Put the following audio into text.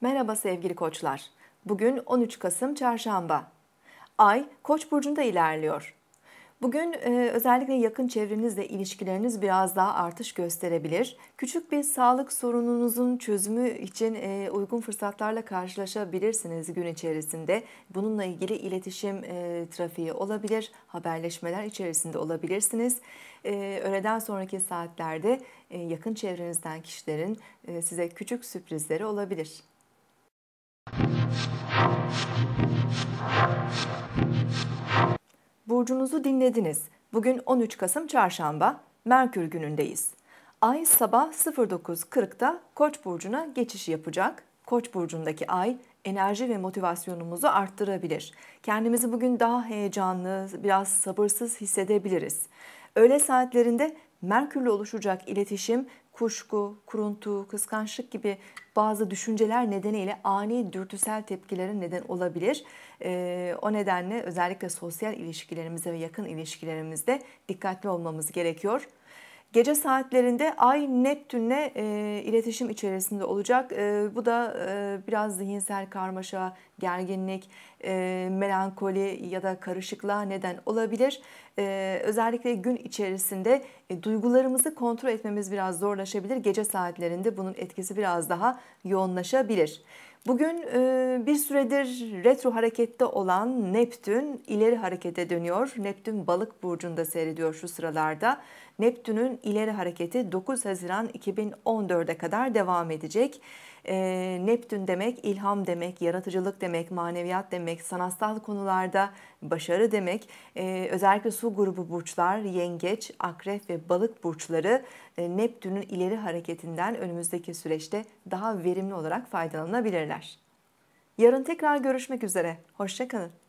Merhaba sevgili koçlar. Bugün 13 Kasım Çarşamba. Ay Koç burcunda ilerliyor. Bugün e, özellikle yakın çevrenizle ilişkileriniz biraz daha artış gösterebilir. Küçük bir sağlık sorununuzun çözümü için e, uygun fırsatlarla karşılaşabilirsiniz gün içerisinde. Bununla ilgili iletişim e, trafiği olabilir, haberleşmeler içerisinde olabilirsiniz. E, öğleden sonraki saatlerde e, yakın çevrenizden kişilerin e, size küçük sürprizleri olabilir burcunuzu dinlediniz. Bugün 13 Kasım Çarşamba, Merkür günündeyiz. Ay sabah 09.40'da Koç burcuna geçiş yapacak. Koç burcundaki ay enerji ve motivasyonumuzu arttırabilir. Kendimizi bugün daha heyecanlı, biraz sabırsız hissedebiliriz. Öğle saatlerinde Merkürle oluşacak iletişim kuşku, kuruntu, kıskançlık gibi bazı düşünceler nedeniyle ani dürtüsel tepkilere neden olabilir. E, o nedenle özellikle sosyal ilişkilerimize ve yakın ilişkilerimizde dikkatli olmamız gerekiyor. Gece saatlerinde Ay Neptün'le e, iletişim içerisinde olacak. E, bu da e, biraz zihinsel karmaşa, gerginlik, e, melankoli ya da karışıklığa neden olabilir. E, özellikle gün içerisinde e, duygularımızı kontrol etmemiz biraz zorlaşabilir. Gece saatlerinde bunun etkisi biraz daha yoğunlaşabilir. Bugün e, bir süredir retro harekette olan Neptün ileri harekete dönüyor. Neptün balık burcunda seyrediyor şu sıralarda. Neptün'ün ileri hareketi 9 Haziran 2014'e kadar devam edecek. E, Neptün demek ilham demek, yaratıcılık demek, maneviyat demek, sanatsal konularda başarı demek. özellikle su grubu burçlar, yengeç, akrep ve balık burçları e, Neptün'ün ileri hareketinden önümüzdeki süreçte daha verimli olarak faydalanabilirler. Yarın tekrar görüşmek üzere. Hoşçakalın.